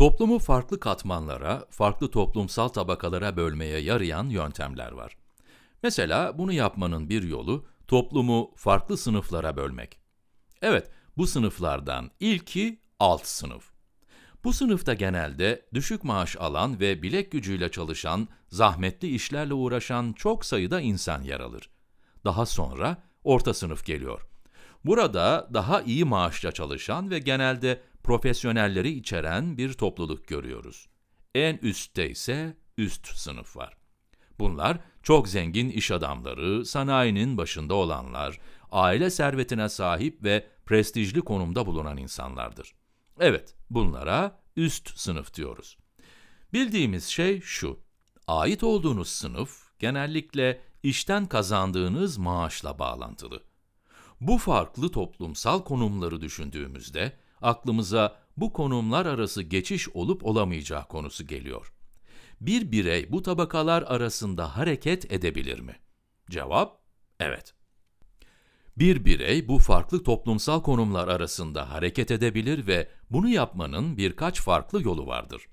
Toplumu farklı katmanlara, farklı toplumsal tabakalara bölmeye yarayan yöntemler var. Mesela bunu yapmanın bir yolu toplumu farklı sınıflara bölmek. Evet, bu sınıflardan ilki alt sınıf. Bu sınıfta genelde düşük maaş alan ve bilek gücüyle çalışan, zahmetli işlerle uğraşan çok sayıda insan yer alır. Daha sonra orta sınıf geliyor. Burada daha iyi maaşla çalışan ve genelde profesyonelleri içeren bir topluluk görüyoruz. En üstte ise üst sınıf var. Bunlar çok zengin iş adamları, sanayinin başında olanlar, aile servetine sahip ve prestijli konumda bulunan insanlardır. Evet, bunlara üst sınıf diyoruz. Bildiğimiz şey şu, ait olduğunuz sınıf genellikle işten kazandığınız maaşla bağlantılı. Bu farklı toplumsal konumları düşündüğümüzde aklımıza bu konumlar arası geçiş olup olamayacağı konusu geliyor. Bir birey bu tabakalar arasında hareket edebilir mi? Cevap, evet. Bir birey bu farklı toplumsal konumlar arasında hareket edebilir ve bunu yapmanın birkaç farklı yolu vardır.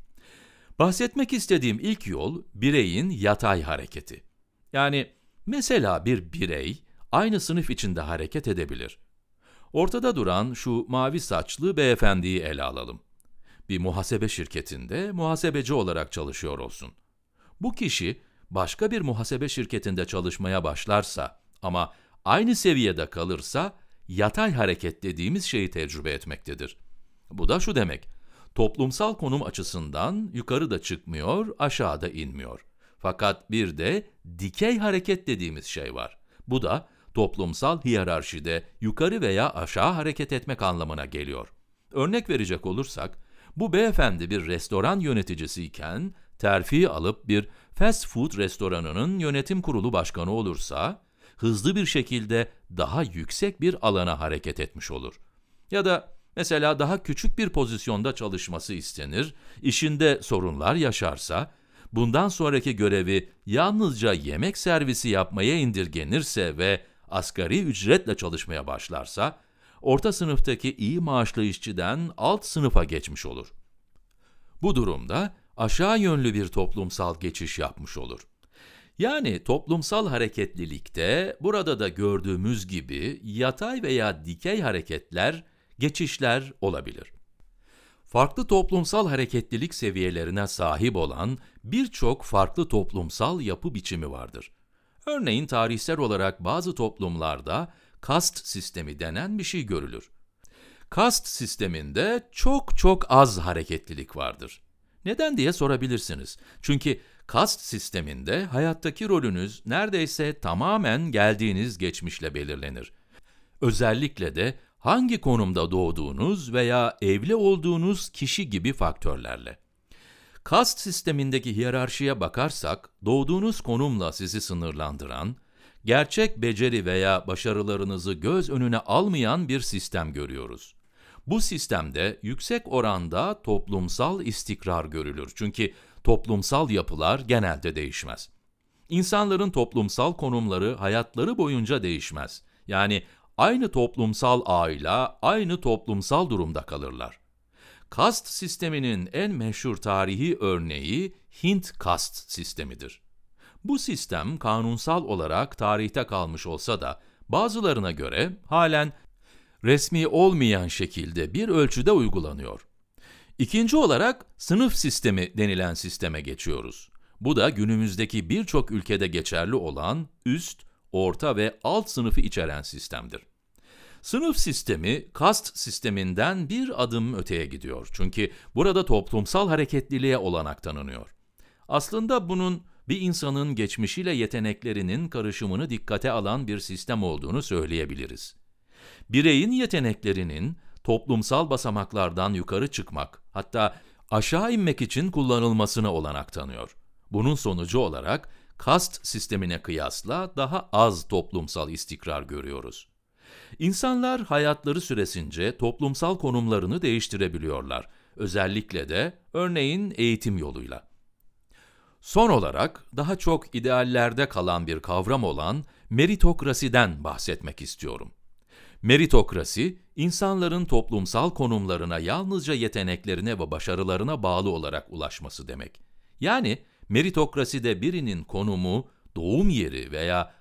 Bahsetmek istediğim ilk yol bireyin yatay hareketi. Yani mesela bir birey aynı sınıf içinde hareket edebilir Ortada duran şu mavi saçlı beyefendiyi ele alalım. Bir muhasebe şirketinde muhasebeci olarak çalışıyor olsun. Bu kişi başka bir muhasebe şirketinde çalışmaya başlarsa ama aynı seviyede kalırsa yatay hareket dediğimiz şeyi tecrübe etmektedir. Bu da şu demek, toplumsal konum açısından yukarıda çıkmıyor, aşağıda inmiyor. Fakat bir de dikey hareket dediğimiz şey var. Bu da toplumsal hiyerarşide yukarı veya aşağı hareket etmek anlamına geliyor. Örnek verecek olursak, bu beyefendi bir restoran yöneticisiyken terfi alıp bir fast food restoranının yönetim kurulu başkanı olursa, hızlı bir şekilde daha yüksek bir alana hareket etmiş olur. Ya da mesela daha küçük bir pozisyonda çalışması istenir, işinde sorunlar yaşarsa, bundan sonraki görevi yalnızca yemek servisi yapmaya indirgenirse ve asgari ücretle çalışmaya başlarsa, orta sınıftaki iyi maaşlı işçiden alt sınıfa geçmiş olur. Bu durumda aşağı yönlü bir toplumsal geçiş yapmış olur. Yani toplumsal hareketlilikte burada da gördüğümüz gibi yatay veya dikey hareketler, geçişler olabilir. Farklı toplumsal hareketlilik seviyelerine sahip olan birçok farklı toplumsal yapı biçimi vardır. Örneğin tarihsel olarak bazı toplumlarda kast sistemi denen bir şey görülür. Kast sisteminde çok çok az hareketlilik vardır. Neden diye sorabilirsiniz. Çünkü kast sisteminde hayattaki rolünüz neredeyse tamamen geldiğiniz geçmişle belirlenir. Özellikle de hangi konumda doğduğunuz veya evli olduğunuz kişi gibi faktörlerle. Kast sistemindeki hiyerarşiye bakarsak, doğduğunuz konumla sizi sınırlandıran, gerçek beceri veya başarılarınızı göz önüne almayan bir sistem görüyoruz. Bu sistemde yüksek oranda toplumsal istikrar görülür. Çünkü toplumsal yapılar genelde değişmez. İnsanların toplumsal konumları hayatları boyunca değişmez. Yani aynı toplumsal aile aynı toplumsal durumda kalırlar. Kast sisteminin en meşhur tarihi örneği Hint kast sistemidir. Bu sistem kanunsal olarak tarihte kalmış olsa da bazılarına göre halen resmi olmayan şekilde bir ölçüde uygulanıyor. İkinci olarak sınıf sistemi denilen sisteme geçiyoruz. Bu da günümüzdeki birçok ülkede geçerli olan üst, orta ve alt sınıfı içeren sistemdir. Sınıf sistemi kast sisteminden bir adım öteye gidiyor. Çünkü burada toplumsal hareketliliğe olanak tanınıyor. Aslında bunun bir insanın geçmişiyle yeteneklerinin karışımını dikkate alan bir sistem olduğunu söyleyebiliriz. Bireyin yeteneklerinin toplumsal basamaklardan yukarı çıkmak, hatta aşağı inmek için kullanılmasını olanak tanıyor. Bunun sonucu olarak kast sistemine kıyasla daha az toplumsal istikrar görüyoruz. İnsanlar hayatları süresince toplumsal konumlarını değiştirebiliyorlar. Özellikle de örneğin eğitim yoluyla. Son olarak daha çok ideallerde kalan bir kavram olan meritokrasiden bahsetmek istiyorum. Meritokrasi, insanların toplumsal konumlarına yalnızca yeteneklerine ve başarılarına bağlı olarak ulaşması demek. Yani meritokraside birinin konumu, doğum yeri veya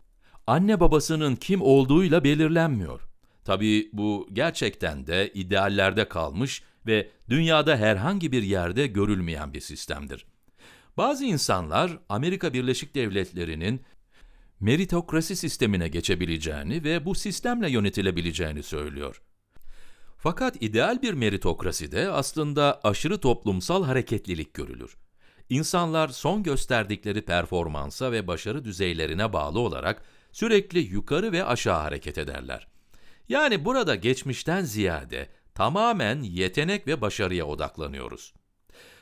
anne babasının kim olduğuyla belirlenmiyor. Tabii bu gerçekten de ideallerde kalmış ve dünyada herhangi bir yerde görülmeyen bir sistemdir. Bazı insanlar Amerika Birleşik Devletleri'nin meritokrasi sistemine geçebileceğini ve bu sistemle yönetilebileceğini söylüyor. Fakat ideal bir meritokraside aslında aşırı toplumsal hareketlilik görülür. İnsanlar son gösterdikleri performansa ve başarı düzeylerine bağlı olarak sürekli yukarı ve aşağı hareket ederler. Yani burada geçmişten ziyade tamamen yetenek ve başarıya odaklanıyoruz.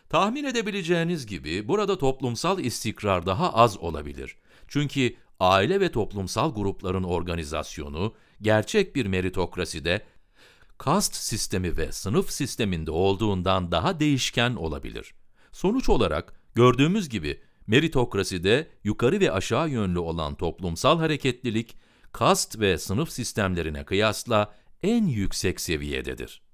Tahmin edebileceğiniz gibi burada toplumsal istikrar daha az olabilir. Çünkü aile ve toplumsal grupların organizasyonu gerçek bir meritokraside kast sistemi ve sınıf sisteminde olduğundan daha değişken olabilir. Sonuç olarak gördüğümüz gibi Meritokraside yukarı ve aşağı yönlü olan toplumsal hareketlilik, kast ve sınıf sistemlerine kıyasla en yüksek seviyededir.